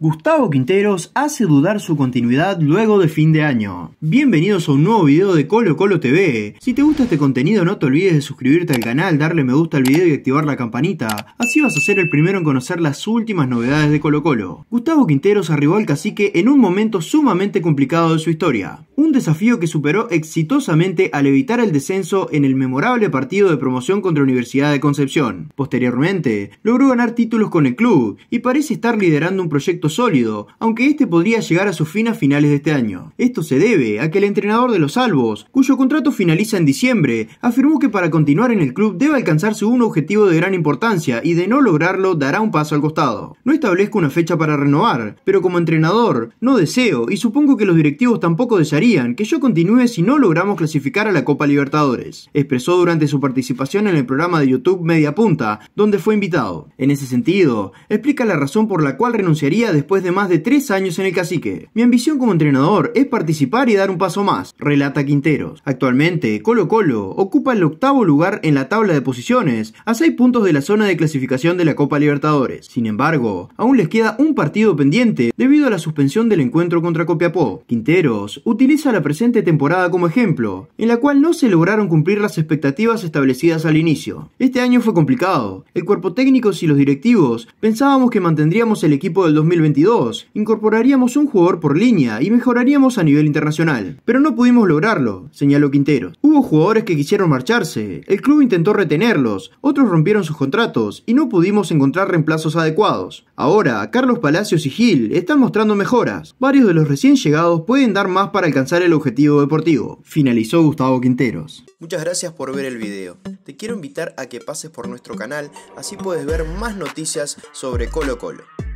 Gustavo Quinteros hace dudar su continuidad luego de fin de año. Bienvenidos a un nuevo video de Colo Colo TV. Si te gusta este contenido no te olvides de suscribirte al canal, darle me gusta al video y activar la campanita. Así vas a ser el primero en conocer las últimas novedades de Colo Colo. Gustavo Quinteros arribó al cacique en un momento sumamente complicado de su historia. Un desafío que superó exitosamente al evitar el descenso en el memorable partido de promoción contra Universidad de Concepción. Posteriormente, logró ganar títulos con el club y parece estar liderando un proyecto sólido, aunque este podría llegar a su fin a finales de este año. Esto se debe a que el entrenador de los Albos, cuyo contrato finaliza en diciembre, afirmó que para continuar en el club debe alcanzarse un objetivo de gran importancia y de no lograrlo dará un paso al costado. No establezco una fecha para renovar, pero como entrenador no deseo y supongo que los directivos tampoco desearían que yo continúe si no logramos clasificar a la Copa Libertadores, expresó durante su participación en el programa de YouTube Media Punta, donde fue invitado. En ese sentido, explica la razón por la cual renunciaría después de más de tres años en el cacique. Mi ambición como entrenador es participar y dar un paso más, relata Quinteros. Actualmente, Colo Colo ocupa el octavo lugar en la tabla de posiciones, a seis puntos de la zona de clasificación de la Copa Libertadores. Sin embargo, aún les queda un partido pendiente debido a la suspensión del encuentro contra Copiapó. Quinteros utiliza la presente temporada como ejemplo, en la cual no se lograron cumplir las expectativas establecidas al inicio. Este año fue complicado. El cuerpo técnico y los directivos pensábamos que mantendríamos el equipo del 2020 Incorporaríamos un jugador por línea y mejoraríamos a nivel internacional. Pero no pudimos lograrlo, señaló Quintero. Hubo jugadores que quisieron marcharse, el club intentó retenerlos, otros rompieron sus contratos y no pudimos encontrar reemplazos adecuados. Ahora, Carlos Palacios y Gil están mostrando mejoras. Varios de los recién llegados pueden dar más para alcanzar el objetivo deportivo, finalizó Gustavo Quinteros. Muchas gracias por ver el video. Te quiero invitar a que pases por nuestro canal, así puedes ver más noticias sobre Colo Colo.